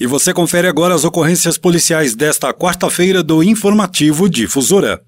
E você confere agora as ocorrências policiais desta quarta-feira do Informativo Difusora.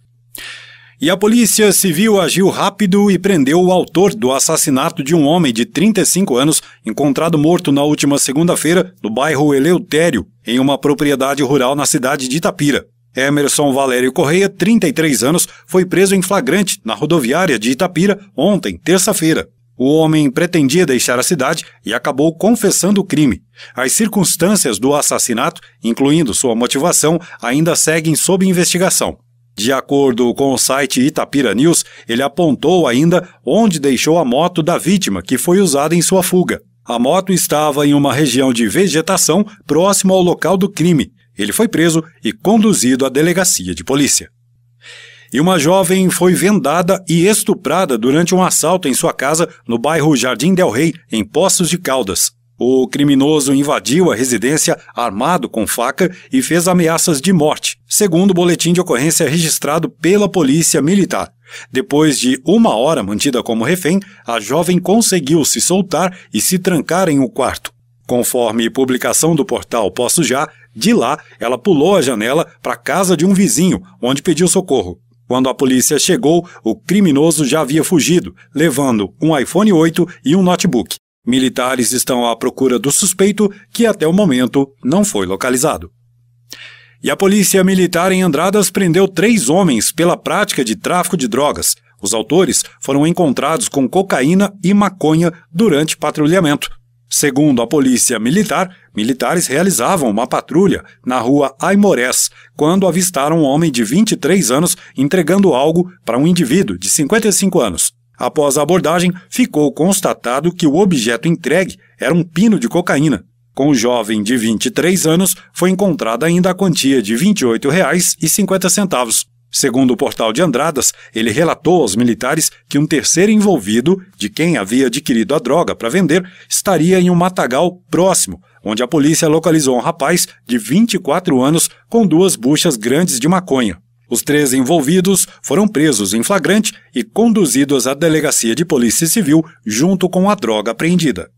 E a Polícia Civil agiu rápido e prendeu o autor do assassinato de um homem de 35 anos, encontrado morto na última segunda-feira no bairro Eleutério, em uma propriedade rural na cidade de Itapira. Emerson Valério Correia, 33 anos, foi preso em flagrante na rodoviária de Itapira ontem, terça-feira. O homem pretendia deixar a cidade e acabou confessando o crime. As circunstâncias do assassinato, incluindo sua motivação, ainda seguem sob investigação. De acordo com o site Itapira News, ele apontou ainda onde deixou a moto da vítima que foi usada em sua fuga. A moto estava em uma região de vegetação próximo ao local do crime. Ele foi preso e conduzido à delegacia de polícia e uma jovem foi vendada e estuprada durante um assalto em sua casa no bairro Jardim Del Rey, em Poços de Caldas. O criminoso invadiu a residência armado com faca e fez ameaças de morte, segundo o boletim de ocorrência registrado pela Polícia Militar. Depois de uma hora mantida como refém, a jovem conseguiu se soltar e se trancar em um quarto. Conforme publicação do portal Posso Já, de lá ela pulou a janela para a casa de um vizinho, onde pediu socorro. Quando a polícia chegou, o criminoso já havia fugido, levando um iPhone 8 e um notebook. Militares estão à procura do suspeito, que até o momento não foi localizado. E a polícia militar em Andradas prendeu três homens pela prática de tráfico de drogas. Os autores foram encontrados com cocaína e maconha durante patrulhamento. Segundo a polícia militar, militares realizavam uma patrulha na rua Aimorés quando avistaram um homem de 23 anos entregando algo para um indivíduo de 55 anos. Após a abordagem, ficou constatado que o objeto entregue era um pino de cocaína. Com o jovem de 23 anos, foi encontrada ainda a quantia de R$ 28,50. Segundo o portal de Andradas, ele relatou aos militares que um terceiro envolvido, de quem havia adquirido a droga para vender, estaria em um matagal próximo, onde a polícia localizou um rapaz de 24 anos com duas buchas grandes de maconha. Os três envolvidos foram presos em flagrante e conduzidos à delegacia de polícia civil junto com a droga apreendida.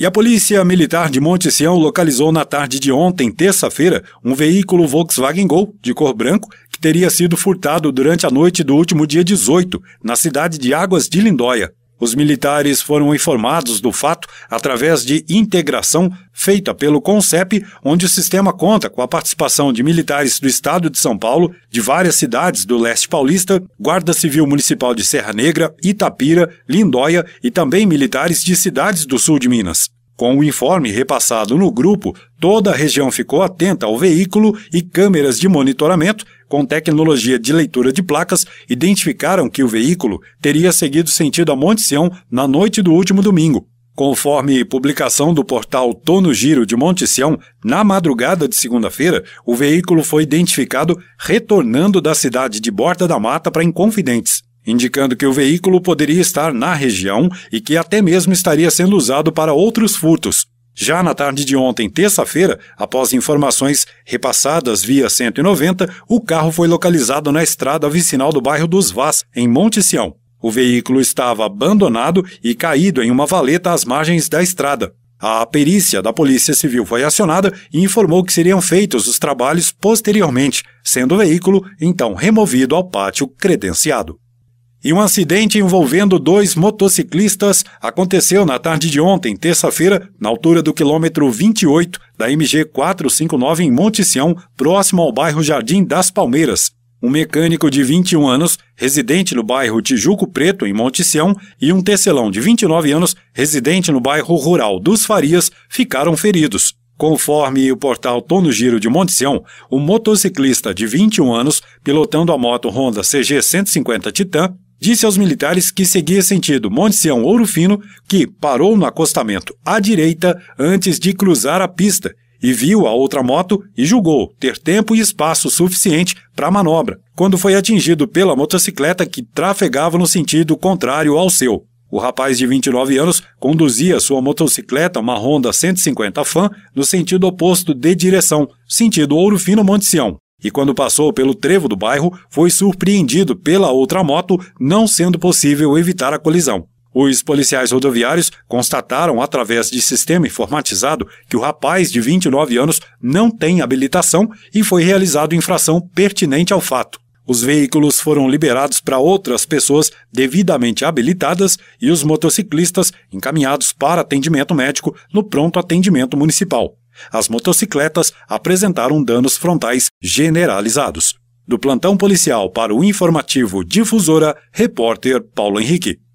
E a Polícia Militar de Monte Sião localizou na tarde de ontem, terça-feira, um veículo Volkswagen Gol de cor branco que teria sido furtado durante a noite do último dia 18, na cidade de Águas de Lindóia. Os militares foram informados do fato através de integração feita pelo CONCEP, onde o sistema conta com a participação de militares do estado de São Paulo, de várias cidades do leste paulista, Guarda Civil Municipal de Serra Negra, Itapira, Lindóia e também militares de cidades do sul de Minas. Com o informe repassado no grupo, toda a região ficou atenta ao veículo e câmeras de monitoramento com tecnologia de leitura de placas identificaram que o veículo teria seguido sentido a Monte Sião na noite do último domingo. Conforme publicação do portal Tono Giro de Monte Sião, na madrugada de segunda-feira, o veículo foi identificado retornando da cidade de Borda da Mata para Inconfidentes indicando que o veículo poderia estar na região e que até mesmo estaria sendo usado para outros furtos. Já na tarde de ontem, terça-feira, após informações repassadas via 190, o carro foi localizado na estrada vicinal do bairro dos Vaz, em Monte Sião. O veículo estava abandonado e caído em uma valeta às margens da estrada. A perícia da Polícia Civil foi acionada e informou que seriam feitos os trabalhos posteriormente, sendo o veículo então removido ao pátio credenciado. E um acidente envolvendo dois motociclistas aconteceu na tarde de ontem, terça-feira, na altura do quilômetro 28 da MG 459 em Monte Sião, próximo ao bairro Jardim das Palmeiras. Um mecânico de 21 anos, residente no bairro Tijuco Preto, em Monte Sião, e um tecelão de 29 anos, residente no bairro rural dos Farias, ficaram feridos. Conforme o portal Tono Giro de Sião, o motociclista de 21 anos, pilotando a moto Honda CG 150 Titan, disse aos militares que seguia sentido Monte Sião Ouro Fino, que parou no acostamento à direita antes de cruzar a pista e viu a outra moto e julgou ter tempo e espaço suficiente para a manobra, quando foi atingido pela motocicleta que trafegava no sentido contrário ao seu. O rapaz de 29 anos conduzia sua motocicleta, uma Honda 150 Fan, no sentido oposto de direção, sentido Ouro Fino Monte Sião e quando passou pelo trevo do bairro, foi surpreendido pela outra moto, não sendo possível evitar a colisão. Os policiais rodoviários constataram, através de sistema informatizado, que o rapaz de 29 anos não tem habilitação e foi realizado infração pertinente ao fato. Os veículos foram liberados para outras pessoas devidamente habilitadas e os motociclistas encaminhados para atendimento médico no pronto atendimento municipal. As motocicletas apresentaram danos frontais generalizados. Do plantão policial para o informativo Difusora, repórter Paulo Henrique.